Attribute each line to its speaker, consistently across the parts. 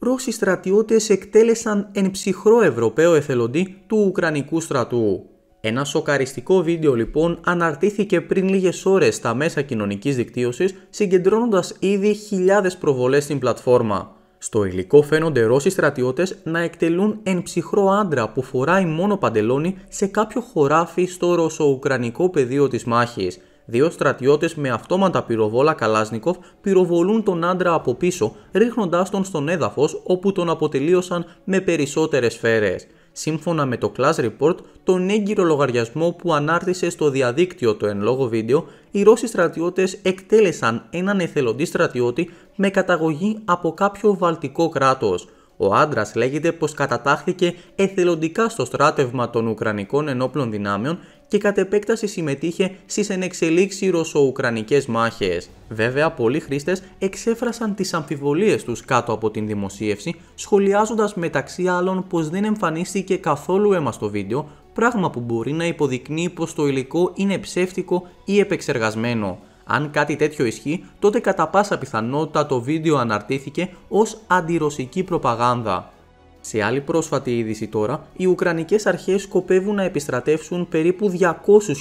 Speaker 1: Ρώσοι στρατιώτες εκτέλεσαν εν ψυχρό Ευρωπαίο εθελοντή του Ουκρανικού στρατού. Ένα σοκαριστικό βίντεο λοιπόν αναρτήθηκε πριν λίγες ώρες στα μέσα κοινωνικής δικτύωσης συγκεντρώνοντας ήδη χιλιάδες προβολές στην πλατφόρμα. Στο υλικό φαίνονται Ρώσοι στρατιώτες να εκτελούν εν ψυχρό άντρα που φοράει μόνο παντελόνι σε κάποιο χωράφι στο ρωσο-ουκρανικό πεδίο της μάχης Δύο στρατιώτες με αυτόματα πυροβόλα Καλάσνικοφ πυροβολούν τον άντρα από πίσω, ρίχνοντάς τον στον έδαφος όπου τον αποτελείωσαν με περισσότερες σφαίρες. Σύμφωνα με το Class Report, τον έγκυρο λογαριασμό που ανάρτησε στο διαδίκτυο το εν λόγω βίντεο, οι Ρώσοι στρατιώτες εκτέλεσαν έναν εθελοντή στρατιώτη με καταγωγή από κάποιο βαλτικό κράτος. Ο άντρας λέγεται πως κατατάχθηκε εθελοντικά στο στράτευμα των Ουκρανικών ενόπλων δυνάμεων και κατ' επέκταση συμμετείχε στις ενεξελίξει ρωσο-ουκρανικέ μάχες. Βέβαια, πολλοί χρήστες εξέφρασαν τις αμφιβολίες τους κάτω από την δημοσίευση, σχολιάζοντας μεταξύ άλλων πως δεν εμφανίστηκε καθόλου αίμα στο βίντεο, πράγμα που μπορεί να υποδεικνύει πως το υλικό είναι ψεύτικο ή επεξεργασμένο. Αν κάτι τέτοιο ισχύει, τότε κατά πάσα πιθανότητα το βίντεο αναρτήθηκε ως αντιρωσική προπαγάνδα. Σε άλλη πρόσφατη είδηση τώρα, οι Ουκρανικές αρχές σκοπεύουν να επιστρατεύσουν περίπου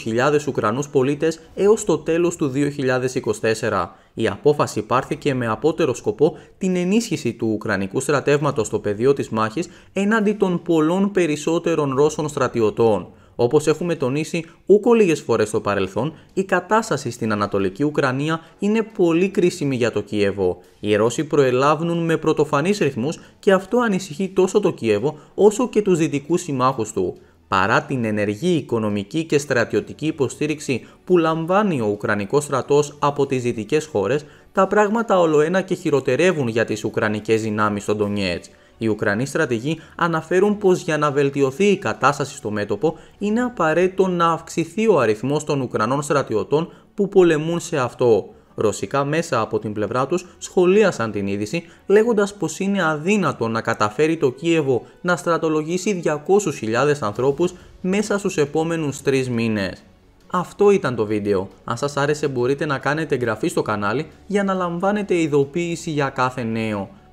Speaker 1: 200.000 Ουκρανούς πολίτες έως το τέλος του 2024. Η απόφαση πάρθηκε με απότερο σκοπό την ενίσχυση του Ουκρανικού στρατεύματος στο πεδίο της μάχης έναντι των πολλών περισσότερων Ρώσων στρατιωτών. Όπως έχουμε τονίσει ούκο λίγες φορές στο παρελθόν, η κατάσταση στην Ανατολική Ουκρανία είναι πολύ κρίσιμη για το Κίεβο. Οι Ρώσοι προελάβουν με πρωτοφανείς ρυθμούς και αυτό ανησυχεί τόσο το Κίεβο όσο και τους δυτικούς συμμάχους του. Παρά την ενεργή οικονομική και στρατιωτική υποστήριξη που λαμβάνει ο Ουκρανικός στρατός από τις δυτικές χώρες, τα πράγματα ολοένα και χειροτερεύουν για τις Ουκρανικές δυνάμεις στον Ντονιέτς. Οι Ουκρανοί στρατηγοί αναφέρουν πως για να βελτιωθεί η κατάσταση στο μέτωπο είναι απαραίτητο να αυξηθεί ο αριθμός των Ουκρανών στρατιωτών που πολεμούν σε αυτό. Ρωσικά μέσα από την πλευρά τους σχολίασαν την είδηση λέγοντας πως είναι αδύνατο να καταφέρει το Κίεβο να στρατολογήσει 200.000 ανθρώπους μέσα στους επόμενους 3 μήνες. Αυτό ήταν το βίντεο. Αν σας άρεσε μπορείτε να κάνετε εγγραφή στο κανάλι για να λαμβάνετε ειδοποίηση για κάθε νέο